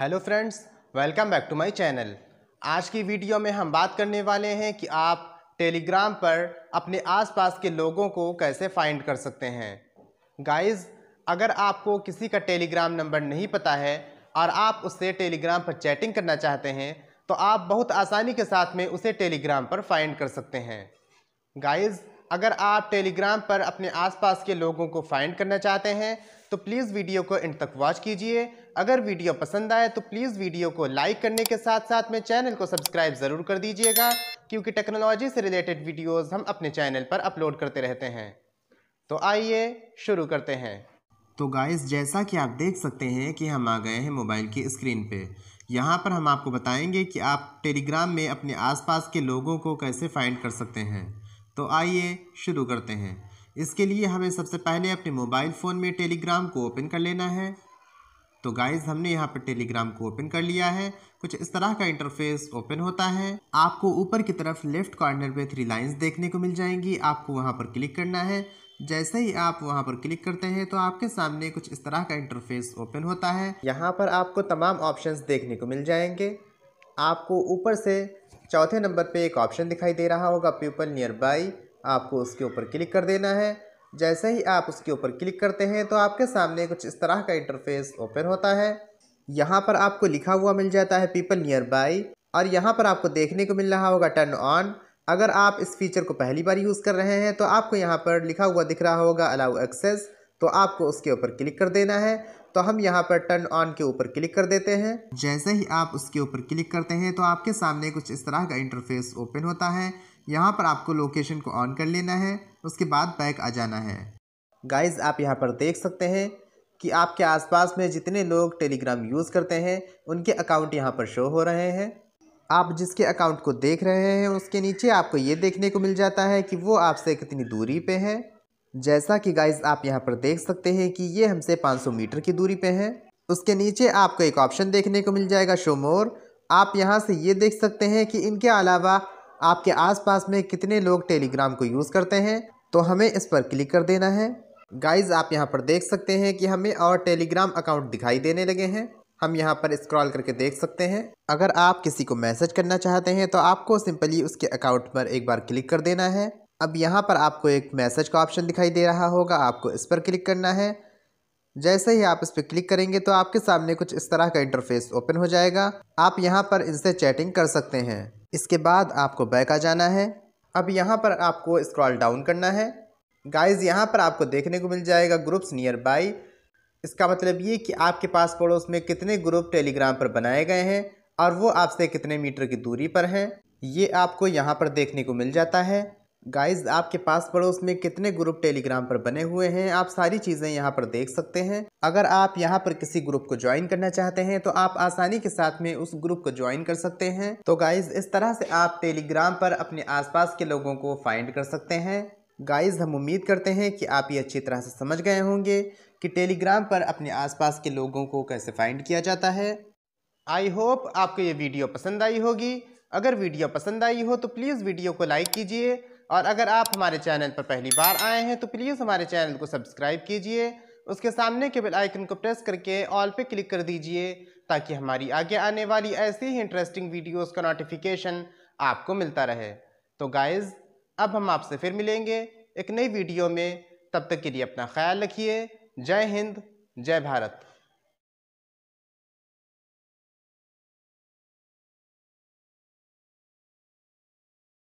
hello friends welcome back to my channel आज की video में हम बात करने वाले हैं कि आप टेलीग्राम पर अपने आसपास के लोगों को कैसे फाइंड कर सकते हैं गाइस अगर आपको किसी का टेलीग्राम नंबर नहीं पता है और आप उससे टेलीग्राम पर चैटिंग करना चाहते हैं तो आप बहुत आसानी के साथ में उसे टेलीग्राम पर फाइंड कर सकते हैं गाइज़ अगर आप टेलीग्राम पर अपने आसपास के लोगों को फाइंड करना चाहते हैं तो प्लीज़ वीडियो को एंड तक वॉच कीजिए अगर वीडियो पसंद आए तो प्लीज़ वीडियो को लाइक करने के साथ साथ में चैनल को सब्सक्राइब ज़रूर कर दीजिएगा क्योंकि टेक्नोलॉजी से रिलेटेड वीडियोज़ हम अपने चैनल पर अपलोड करते रहते हैं तो आइए शुरू करते हैं तो गाइस जैसा कि आप देख सकते हैं कि हम आ गए हैं मोबाइल की स्क्रीन पे यहाँ पर हम आपको बताएंगे कि आप टेलीग्राम में अपने आसपास के लोगों को कैसे फाइंड कर सकते हैं तो आइए शुरू करते हैं इसके लिए हमें सबसे पहले अपने मोबाइल फ़ोन में टेलीग्राम को ओपन कर लेना है तो गाइज हमने यहाँ पर टेलीग्राम को ओपन कर लिया है कुछ इस तरह का इंटरफेस ओपन होता है आपको ऊपर की तरफ लेफ्ट कॉर्नर पे थ्री लाइंस देखने को मिल जाएंगी आपको वहाँ पर क्लिक करना है जैसे ही आप वहाँ पर क्लिक करते हैं तो आपके सामने कुछ इस तरह का इंटरफेस ओपन होता है यहाँ पर आपको तमाम ऑप्शंस देखने को मिल जाएंगे आपको ऊपर से चौथे नंबर पे एक ऑप्शन दिखाई दे रहा होगा पीपल नियर बाई आपको उसके ऊपर क्लिक कर देना है जैसे ही आप उसके ऊपर क्लिक करते हैं तो आपके सामने कुछ इस तरह का इंटरफेस ओपन होता है यहाँ पर आपको लिखा हुआ मिल जाता है पीपल नियर बाई और यहाँ पर आपको देखने को मिल रहा होगा टर्न ऑन अगर आप इस फीचर को पहली बार यूज़ कर रहे हैं तो आपको यहाँ पर लिखा हुआ दिख रहा होगा अलाउ एक्सेस तो आपको उसके ऊपर क्लिक कर देना है तो हम यहाँ पर टर्न ऑन के ऊपर क्लिक कर देते हैं जैसे ही आप उसके ऊपर क्लिक करते हैं तो आपके सामने कुछ इस तरह का इंटरफेस ओपन होता है यहाँ पर आपको लोकेशन को ऑन कर लेना है उसके बाद बैक आ जाना है गाइज आप यहाँ पर देख सकते हैं कि आपके आसपास में जितने लोग टेलीग्राम यूज़ करते हैं उनके अकाउंट यहाँ पर शो हो रहे हैं आप जिसके अकाउंट को देख रहे हैं उसके नीचे आपको ये देखने को मिल जाता है कि वो आपसे कितनी दूरी पे है जैसा कि गाइज आप यहाँ पर देख सकते हैं कि ये हमसे 500 मीटर की दूरी पे है उसके नीचे आपको एक ऑप्शन देखने को मिल जाएगा शो मोर आप यहाँ से ये देख सकते हैं कि इनके अलावा आपके आसपास में कितने लोग टेलीग्राम को यूज़ करते हैं तो हमें इस पर क्लिक कर देना है गाइज आप यहाँ पर देख सकते हैं कि हमें और टेलीग्राम अकाउंट दिखाई देने लगे हैं हम यहाँ पर स्क्रॉल करके देख सकते हैं अगर आप किसी को मैसेज करना चाहते हैं तो आपको सिंपली उसके अकाउंट पर एक बार क्लिक कर देना है अब यहाँ पर आपको एक मैसेज का ऑप्शन दिखाई दे रहा होगा आपको इस पर क्लिक करना है जैसे ही आप इस पर क्लिक करेंगे तो आपके सामने कुछ इस तरह का इंटरफेस ओपन हो जाएगा आप यहाँ पर इनसे चैटिंग कर सकते हैं इसके बाद आपको बैक आ जाना है अब यहाँ पर आपको स्क्रॉल डाउन करना है गाइज यहाँ पर आपको देखने को मिल जाएगा ग्रुप्स नियर बाई इसका मतलब ये कि आपके पास पड़ोस में कितने ग्रुप टेलीग्राम पर बनाए गए हैं और वो आपसे कितने मीटर की दूरी पर हैं ये आपको यहाँ पर देखने को मिल जाता है गाइस आपके पास पड़ोस में कितने ग्रुप टेलीग्राम पर बने हुए हैं आप सारी चीज़ें यहाँ पर देख सकते हैं अगर आप यहाँ पर किसी ग्रुप को ज्वाइन करना चाहते हैं तो आप आसानी के साथ में उस ग्रुप को ज्वाइन कर सकते हैं तो गाइज इस तरह से आप टेलीग्राम पर अपने आसपास के लोगों को फाइंड कर सकते हैं गाइज हम उम्मीद करते हैं कि आप ये अच्छी तरह से समझ गए होंगे कि टेलीग्राम पर अपने आस के लोगों को कैसे फाइंड किया जाता है आई होप आपको ये वीडियो पसंद आई होगी अगर वीडियो पसंद आई हो तो प्लीज़ वीडियो को लाइक कीजिए और अगर आप हमारे चैनल पर पहली बार आए हैं तो प्लीज़ हमारे चैनल को सब्सक्राइब कीजिए उसके सामने के बेल आइकन को प्रेस करके ऑल पे क्लिक कर दीजिए ताकि हमारी आगे आने वाली ऐसी ही इंटरेस्टिंग वीडियोस का नोटिफिकेशन आपको मिलता रहे तो गाइज़ अब हम आपसे फिर मिलेंगे एक नई वीडियो में तब तक के लिए अपना ख्याल रखिए जय हिंद जय भारत